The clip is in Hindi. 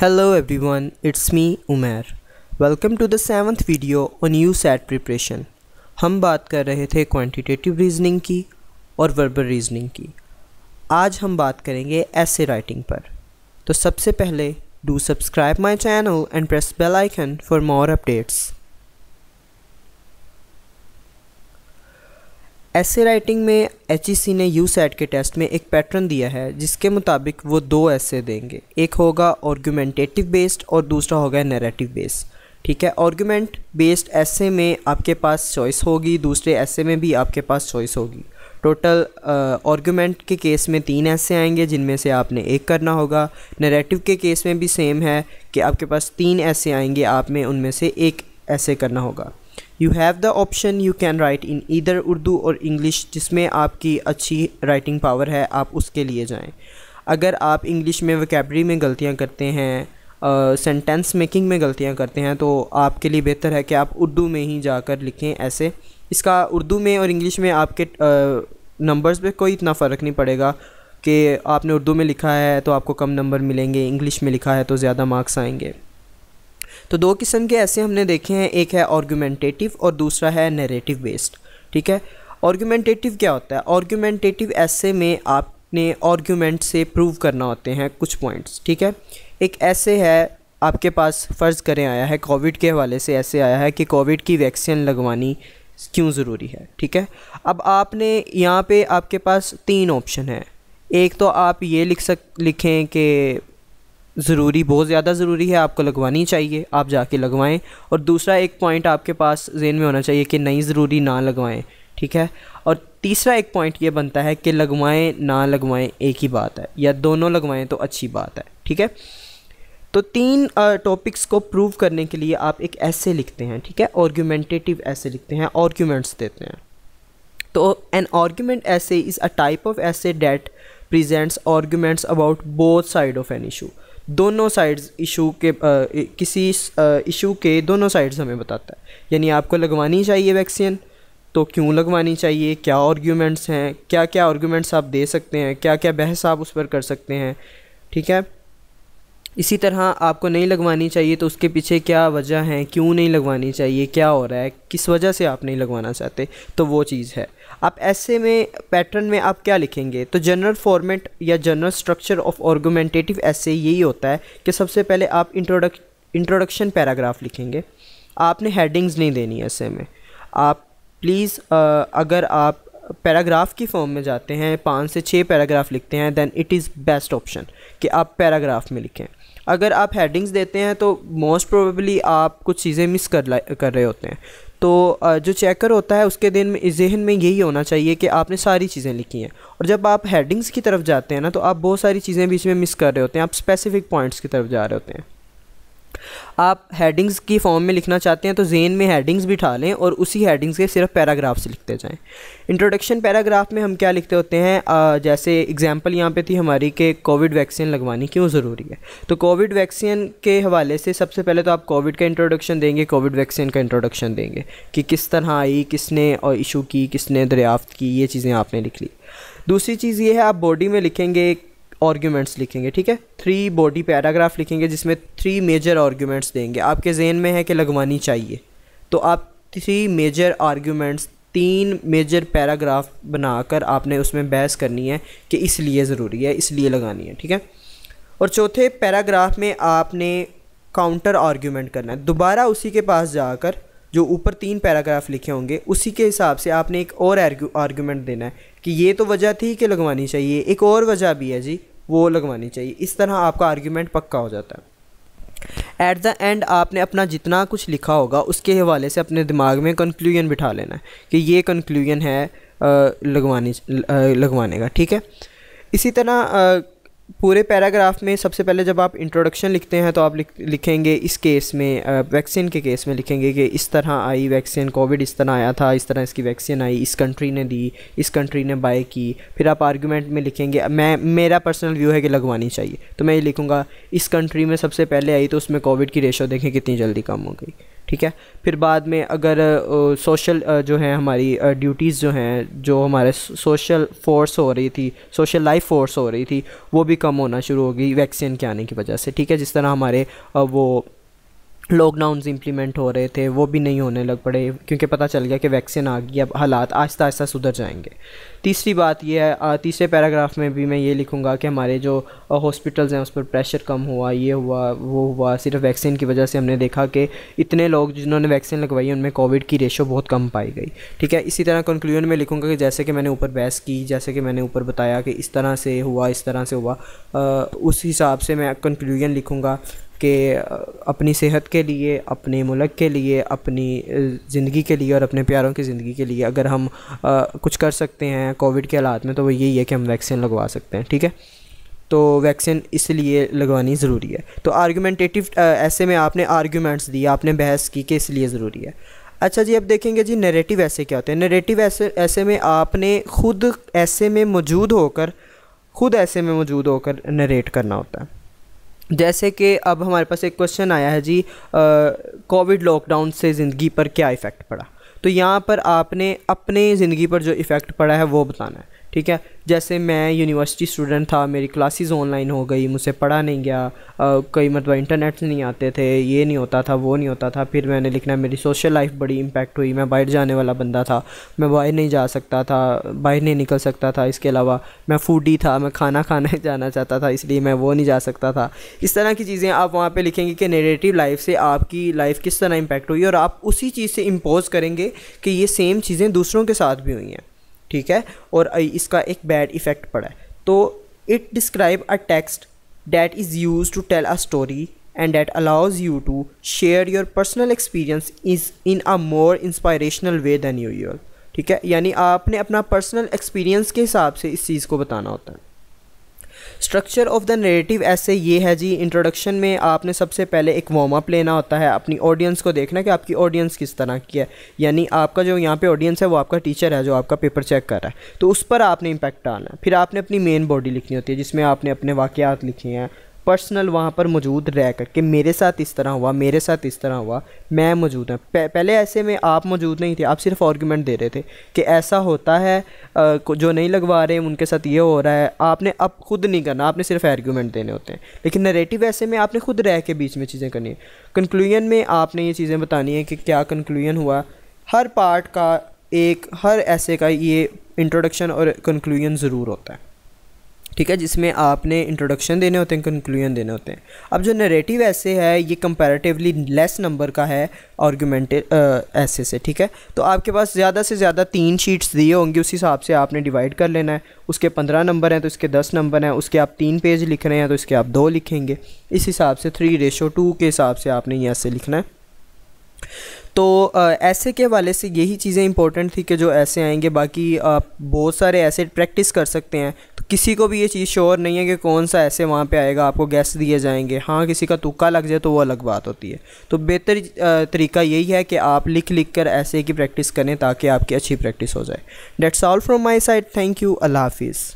Hello everyone, it's me Umair. Welcome to the seventh video on USAT preparation. हम बात कर रहे थे क्वांटिटेटिव रीजनिंग की और वर्बल रीजनिंग की आज हम बात करेंगे ऐसे राइटिंग पर तो सबसे पहले do subscribe my channel and press bell icon for more updates ऐसे राइटिंग में एच e ने यू सेट के टेस्ट में एक पैटर्न दिया है जिसके मुताबिक वो दो ऐसे देंगे एक होगा ऑर्गूमेंटेटिव बेस्ड और दूसरा होगा नरेटिव बेस्ड ठीक है ऑर्गूमेंट बेस्ड ऐसे में आपके पास चॉइस होगी दूसरे ऐसे में भी आपके पास चॉइस होगी टोटल ऑर्गूमेंट uh, के केस में तीन ऐसे आएंगे जिनमें से आपने एक करना होगा नरेटिव के केस में भी सेम है कि आपके पास तीन ऐसे आएंगे आप में उनमें से एक ऐसे करना होगा you have the option you can write in either Urdu और इंग्लिश जिसमें आपकी अच्छी राइटिंग पावर है आप उसके लिए जाएँ अगर आप इंग्लिश में वैकेबरी में गलतियाँ करते हैं सेंटेंस मेकिंग में गलतियाँ करते हैं तो आपके लिए बेहतर है कि आप उर्दू में ही जाकर लिखें ऐसे इसका उर्दू में और इंग्लिश में आपके नंबर्स पे कोई इतना फ़र्क नहीं पड़ेगा कि आपने उर्दू में लिखा है तो आपको कम नंबर मिलेंगे इंग्लिश में लिखा है तो ज़्यादा मार्क्स आएंगे तो दो किस्म के ऐसे हमने देखे हैं एक है ऑर्गूमेंटेटिव और दूसरा है नरेटिव बेस्ड ठीक है ऑर्गूमेंटेटिव क्या होता है ऑर्गूमेंटेटिव ऐसे में आपने ऑर्गूमेंट से प्रूव करना होते हैं कुछ पॉइंट्स ठीक है एक ऐसे है आपके पास फ़र्ज़ करें आया है कोविड के हवाले से ऐसे आया है कि कोविड की वैक्सीन लगवानी क्यों ज़रूरी है ठीक है अब आपने यहाँ पे आपके पास तीन ऑप्शन है एक तो आप ये लिख सक लिखें कि ज़रूरी बहुत ज़्यादा ज़रूरी है आपको लगवानी चाहिए आप जाके लगवाएं और दूसरा एक पॉइंट आपके पास जेन में होना चाहिए कि नहीं ज़रूरी ना लगवाएं ठीक है और तीसरा एक पॉइंट ये बनता है कि लगवाएं ना लगवाएं एक ही बात है या दोनों लगवाएं तो अच्छी बात है ठीक है तो तीन टॉपिक्स को प्रूव करने के लिए आप एक ऐसे लिखते हैं ठीक है ऑर्ग्यूमेंटेटिव ऐसे लिखते हैं ऑर्ग्यूमेंट्स देते हैं तो an argument essay is a type of essay that presents arguments about both side of an issue दोनों साइड्स इशू के आ, किसी इशू के दोनों साइड्स हमें बताता है यानी आपको लगवानी चाहिए वैक्सीन तो क्यों लगवानी चाहिए क्या आर्ग्यूमेंट्स हैं क्या क्या आर्ग्यूमेंट्स आप दे सकते हैं क्या क्या बहस आप उस पर कर सकते हैं ठीक है इसी तरह आपको नहीं लगवानी चाहिए तो उसके पीछे क्या वजह हैं क्यों नहीं लगवानी चाहिए क्या हो रहा है किस वजह से आप नहीं लगवाना चाहते तो वो चीज़ है आप ऐसे में पैटर्न में आप क्या लिखेंगे तो जनरल फॉर्मेट या general structure of argumentative essay यही होता है कि सबसे पहले आप इंट्रोडक् इंट्रोडक्शन पैराग्राफ लिखेंगे आपने हेडिंग्स नहीं देनी ऐसे में आप प्लीज़ अगर आप पैराग्राफ की फॉर्म में जाते हैं पाँच से छः पैराग्राफ लिखते हैं then it is best option कि आप पैराग्राफ में लिखें अगर आप हेडिंग्स देते हैं तो मोस्ट प्रोबेबली आप कुछ चीज़ें मिस कर कर रहे होते हैं तो जो चेकर होता है उसके दिन में जहन में यही होना चाहिए कि आपने सारी चीज़ें लिखी हैं और जब आप हेडिंग्स की तरफ जाते हैं ना तो आप बहुत सारी चीज़ें बीच में मिस कर रहे होते हैं आप स्पेसिफिक पॉइंट्स की तरफ जा रहे होते हैं आप हेडिंग्स की फॉर्म में लिखना चाहते हैं तो जेन में हेडिंग्स भी ठा लें और उसी हेडिंग्स के सिर्फ पैराग्राफ्स लिखते जाएं इंट्रोडक्शन पैराग्राफ में हम क्या लिखते होते हैं आ, जैसे एग्जांपल यहाँ पे थी हमारी कि कोविड वैक्सीन लगवानी क्यों ज़रूरी है तो कोविड वैक्सीन के हवाले से सबसे पहले तो आप कोविड का इंट्रोडक्शन देंगे कोविड वैक्सीन का इंट्रोडक्शन देंगे कि किस तरह आई किसने और इशू की किसने दरियाफ्त की ये चीज़ें आपने लिख ली दूसरी चीज़ ये है आप बॉडी में लिखेंगे आर्ग्यूमेंट्स लिखेंगे ठीक है थ्री बॉडी पैराग्राफ लिखेंगे जिसमें थ्री मेजर आर्ग्यूमेंट्स देंगे आपके जहन में है कि लगवानी चाहिए तो आप थ्री मेजर आर्ग्यूमेंट्स तीन मेजर पैराग्राफ बनाकर आपने उसमें बहस करनी है कि इसलिए ज़रूरी है इसलिए लगानी है ठीक है और चौथे पैराग्राफ में आपने काउंटर आर्ग्यूमेंट करना है दोबारा उसी के पास जाकर जो ऊपर तीन पैराग्राफ लिखे होंगे उसी के हिसाब से आपने एक और आर्ग्यूमेंट देना है कि ये तो वजह थी कि लगवानी चाहिए एक और वजह भी है जी वो लगवानी चाहिए इस तरह आपका आर्ग्यूमेंट पक्का हो जाता है एट द एंड आपने अपना जितना कुछ लिखा होगा उसके हवाले से अपने दिमाग में कंक्लूजन बिठा लेना है कि ये कंक्लूजन है लगवानी लगवाने का ठीक है इसी तरह पूरे पैराग्राफ में सबसे पहले जब आप इंट्रोडक्शन लिखते हैं तो आप लिख लिखेंगे इस केस में वैक्सीन के केस में लिखेंगे कि इस तरह आई वैक्सीन कोविड इस तरह आया था इस तरह इसकी वैक्सीन आई इस कंट्री ने दी इस कंट्री ने बाय की फिर आप आर्गुमेंट में लिखेंगे मैं मेरा पर्सनल व्यू है कि लगवानी चाहिए तो मैं ये लिखूँगा इस कंट्री में सबसे पहले आई तो उसमें कोविड की रेशो देखें कितनी जल्दी कम हो गई ठीक है फिर बाद में अगर सोशल जो है हमारी ड्यूटीज़ जो हैं जो हमारे सोशल फोर्स हो रही थी सोशल लाइफ फोर्स हो रही थी वो भी कम होना शुरू होगी वैक्सीन के आने की वजह से ठीक है जिस तरह हमारे वो लॉकडाउन इम्प्लीमेंट हो रहे थे वो भी नहीं होने लग पड़े क्योंकि पता चल गया कि वैक्सीन आ गई अब हालात आहिस्ता आहिस्ता सुधर जाएंगे तीसरी बात ये है तीसरे पैराग्राफ में भी मैं ये लिखूँगा कि हमारे जो हॉस्पिटल्स हैं उस पर प्रेशर कम हुआ ये हुआ वो हुआ सिर्फ वैक्सीन की वजह से हमने देखा कि इतने लोग जिन्होंने वैक्सीन लगवाई उनमें कोविड की रेशो बहुत कम पाई गई ठीक है इसी तरह कंक्लूजन में लिखूँगा कि जैसे कि मैंने ऊपर बहस की जैसे कि मैंने ऊपर बताया कि इस तरह से हुआ इस तरह से हुआ उस हिसाब से मैं कंक्लूजन लिखूँगा कि अपनी सेहत के लिए अपने मुल्क के लिए अपनी ज़िंदगी के लिए और अपने प्यारों की ज़िंदगी के लिए अगर हम आ, कुछ कर सकते हैं कोविड के हालात में तो वो यही है कि हम वैक्सीन लगवा सकते हैं ठीक है तो वैक्सीन इसलिए लगवानी ज़रूरी है तो आर्गूमेंटेटिव ऐसे में आपने आर्ग्यूमेंट्स दिए आपने बहस की कि इसलिए ज़रूरी है अच्छा जी अब देखेंगे जी नरेटिव ऐसे क्या होते हैं नरेटिव ऐसे ऐसे में आपने खुद ऐसे में मौजूद होकर खुद ऐसे में मौजूद होकर नरेट करना होता है जैसे कि अब हमारे पास एक क्वेश्चन आया है जी कोविड लॉकडाउन से ज़िंदगी पर क्या इफ़ेक्ट पड़ा तो यहाँ पर आपने अपने ज़िंदगी पर जो इफ़ेक्ट पड़ा है वो बताना है ठीक है जैसे मैं यूनिवर्सिटी स्टूडेंट था मेरी क्लासेस ऑनलाइन हो गई मुझसे पढ़ा नहीं गया आ, कई मतलब इंटरनेट नहीं आते थे ये नहीं होता था वो नहीं होता था फिर मैंने लिखना मेरी सोशल लाइफ बड़ी इम्पेक्ट हुई मैं बाहर जाने वाला बंदा था मैं बाहर नहीं जा सकता था बाहर नहीं निकल सकता था इसके अलावा मैं फूडी था मैं खाना खाने जाना चाहता था इसलिए मैं वो नहीं जा सकता था इस तरह की चीज़ें आप वहाँ पर लिखेंगे कि नेगेटिव लाइफ से आपकी लाइफ किस तरह इम्पैक्ट हुई और आप उसी चीज़ से इम्पोज करेंगे कि ये सेम चीज़ें दूसरों के साथ भी हुई हैं ठीक है और इसका एक बैड इफेक्ट पड़ा है तो it describe a text that is use to tell a story and that allows you to share your personal experience is in a more inspirational way than you your ठीक है यानी आपने अपना पर्सनल एक्सपीरियंस के हिसाब से इस चीज़ को बताना होता है स्ट्रक्चर ऑफ द नेरेटिव ऐसे ये है जी इंट्रोडक्शन में आपने सबसे पहले एक वार्म अप लेना होता है अपनी ऑडियंस को देखना कि आपकी ऑडियंस किस तरह की है यानी आपका जो यहाँ पे ऑडियंस है वो आपका टीचर है जो आपका पेपर चेक कर रहा है तो उस पर आपने इम्पैक्ट डालना फिर आपने अपनी मेन बॉडी लिखनी होती है जिसमें आपने अपने वाक़ात लिखे हैं पर्सनल वहाँ पर मौजूद रह कर के मेरे साथ इस तरह हुआ मेरे साथ इस तरह हुआ मैं मौजूद हूँ पहले ऐसे में आप मौजूद नहीं थे आप सिर्फ आर्ग्यूमेंट दे रहे थे कि ऐसा होता है जो नहीं लगवा रहे उनके साथ ये हो रहा है आपने अब खुद नहीं करना आपने सिर्फ आर्ग्यूमेंट देने होते हैं लेकिन नरेटिव ऐसे में आपने खुद रह के बीच में चीज़ें करनी है कंक्लूजन में आपने ये चीज़ें बतानी है कि क्या कंक्लूजन हुआ हर पार्ट का एक हर ऐसे का ये इंट्रोडक्शन और कंक्लूजन ज़रूर होता है ठीक है जिसमें आपने इंट्रोडक्शन देने होते हैं कंक्लूजन देने होते हैं अब जो नरेटिव ऐसे है ये कंपैरेटिवली लेस नंबर का है आर्ग्यूमेंट ऐसे से ठीक है तो आपके पास ज़्यादा से ज़्यादा तीन शीट्स दिए होंगी उस हिसाब से आपने डिवाइड कर लेना है उसके पंद्रह नंबर हैं तो इसके दस नंबर हैं उसके आप तीन पेज लिख रहे हैं तो इसके आप दो लिखेंगे इस हिसाब से थ्री रेशो टू के हिसाब से आपने ये ऐसे लिखना है तो ऐसे के वाले से यही चीज़ें इंपॉर्टेंट थी कि जो ऐसे आएंगे बाकी आप बहुत सारे ऐसे प्रैक्टिस कर सकते हैं तो किसी को भी ये चीज़ श्योर नहीं है कि कौन सा ऐसे वहाँ पे आएगा आपको गैस दिए जाएंगे हाँ किसी का तुक्का लग जाए तो वो अलग बात होती है तो बेहतर तरीका यही है कि आप लिख लिख कर ऐसे की प्रैक्टिस करें ताकि आपकी अच्छी प्रैक्टिस हो जाए that's all from my side thank you अल्लाह हाफिज़